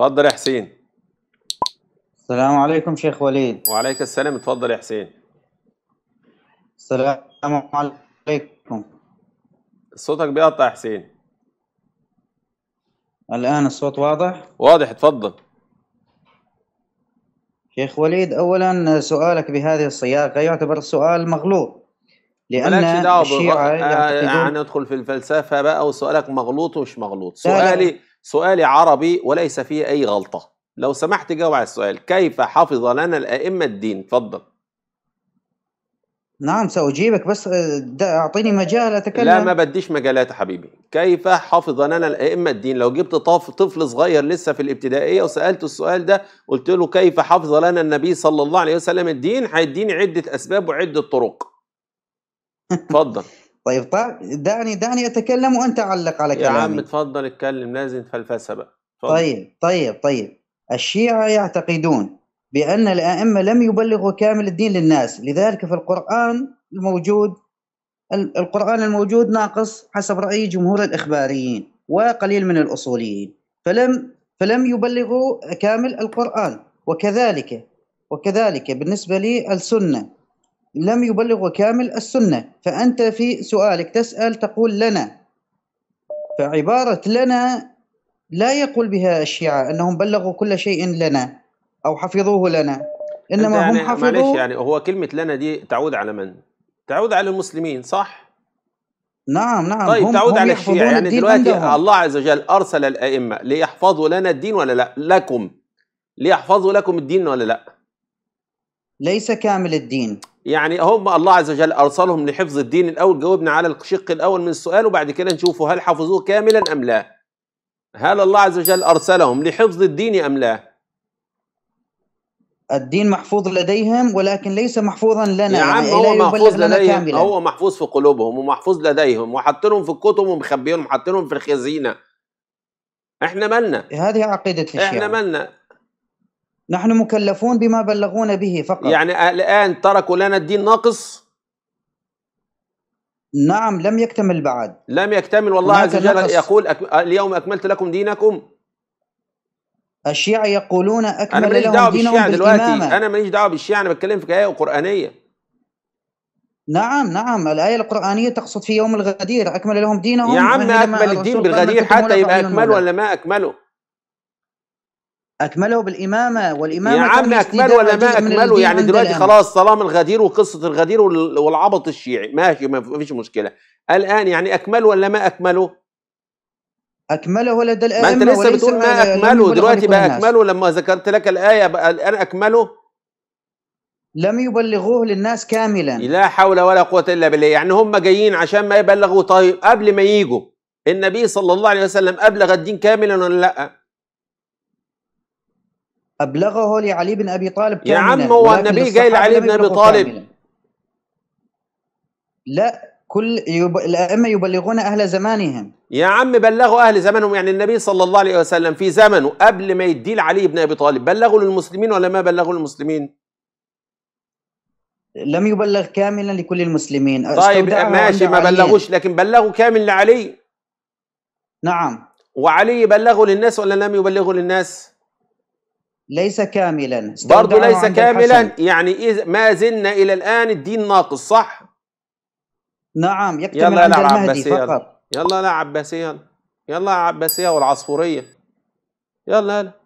اتفضل يا حسين السلام عليكم شيخ وليد وعليك السلام اتفضل يا حسين السلام عليكم صوتك بيقطع يا حسين الآن الصوت واضح؟ واضح اتفضل شيخ وليد أولا سؤالك بهذه الصياغة يعتبر سؤال مغلوط لأن الشيعة يعني ندخل في الفلسفة بقى وسؤالك مغلوط ومش مغلوط سؤالي لا لا. سؤالي عربي وليس فيه أي غلطة لو سمحت جاوب على السؤال كيف حفظ لنا الأئمة الدين تفضل نعم سأجيبك بس آه، أعطيني مجال أتكلم لا ما بديش مجالات يا حبيبي كيف حفظ لنا الأئمة الدين لو جبت طفل صغير لسه في الابتدائية وسألته السؤال ده قلت له كيف حفظ لنا النبي صلى الله عليه وسلم الدين هيديني عدة أسباب وعدة طرق اتفضل طيب طيب دعني دعني اتكلم وانت علق على كلامي يا عم اتفضل اتكلم لازم فلفسه بقى طيب طيب طيب الشيعه يعتقدون بان الائمه لم يبلغوا كامل الدين للناس لذلك في القران الموجود القرآن الموجود ناقص حسب رأي جمهور الإخباريين وقليل من الأصوليين فلم فلم يبلغوا كامل القرآن وكذلك وكذلك بالنسبة للسنة لم يبلغ كامل السنة فأنت في سؤالك تسأل تقول لنا فعبارة لنا لا يقول بها الشيعة أنهم بلغوا كل شيء لنا أو حفظوه لنا إنما يعني هم حفظوا معلش يعني هو كلمة لنا دي تعود على من؟ تعود على المسلمين صح؟ نعم نعم طيب هم تعود هم على الشيعة يعني دلوقتي عندهم. الله عز وجل أرسل الأئمة ليحفظوا لنا الدين ولا لا؟ لكم ليحفظوا لكم الدين ولا لا؟ ليس كامل الدين يعني هم الله عز وجل ارسلهم لحفظ الدين الاول جاوبنا على الشق الاول من السؤال وبعد كده نشوفوا هل حفظوه كاملا ام لا هل الله عز وجل ارسلهم لحفظ الدين ام لا الدين محفوظ لديهم ولكن ليس محفوظا لنا يا عم يعني نعم، هو محفوظ لديهم كاملة. هو محفوظ في قلوبهم ومحفوظ لديهم وحاطينهم في الكتب ومخبيهم حاطينهم في الخزينه احنا مالنا هذه عقيده الشيعة احنا مالنا نحن مكلفون بما بلغونا به فقط يعني الآن تركوا لنا الدين ناقص نعم لم يكتمل بعد لم يكتمل والله عز وجل يقول أك... اليوم أكملت لكم دينكم الشيعة يقولون أكمل أنا ماليش دعوة بالشيعة دلوقتي أنا ماليش دعوة بالشيعة أنا بتكلم في آية قرآنية نعم نعم الآية القرآنية تقصد في يوم الغدير أكمل لهم دينهم يا عم أكمل الدين بالغدير حتى يبقى أكمله ولا ما أكمله اكمله بالامامه والامامه يا عم اكمله ولا ما اكمله يعني دلوقتي خلاص طالما الغدير وقصه الغدير والعبط الشيعي ماشي ما فيش مشكله الان يعني اكمله ولا ما اكمله اكمله لدى الائمه ما انت لسه بتقول ما اكمله دلوقتي بقى اكمله لما ذكرت لك الايه بقى الان اكمله لم يبلغوه للناس كاملا لا حول ولا قوه الا بالله يعني هم جايين عشان ما يبلغوا طيب قبل ما يجوا النبي صلى الله عليه وسلم ابلغ الدين كاملا ولا لا أبلغه لعلي بن أبي طالب يا عم هو النبي جاي لعلي بن أبي طالب لا كل يب... الأئمة يبلغون أهل زمانهم يا عم بلغوا أهل زمانهم يعني النبي صلى الله عليه وسلم في زمنه قبل ما يديه لعلي بن أبي طالب بلغوا للمسلمين ولا ما بلغوا للمسلمين؟ لم يبلغ كاملا لكل المسلمين طيب ماشي ما بلغوش لكن بلغوا كامل لعلي نعم وعلي بلغوا للناس ولا لم يبلغوا للناس؟ ليس كاملا برضه ليس كاملا يعني إذ ما زلنا الى الان الدين ناقص صح نعم يكتمل يلا عند المهدي فقط يلا لا عباسيه يلا يا عباسيه والعصفوريه يلا يلا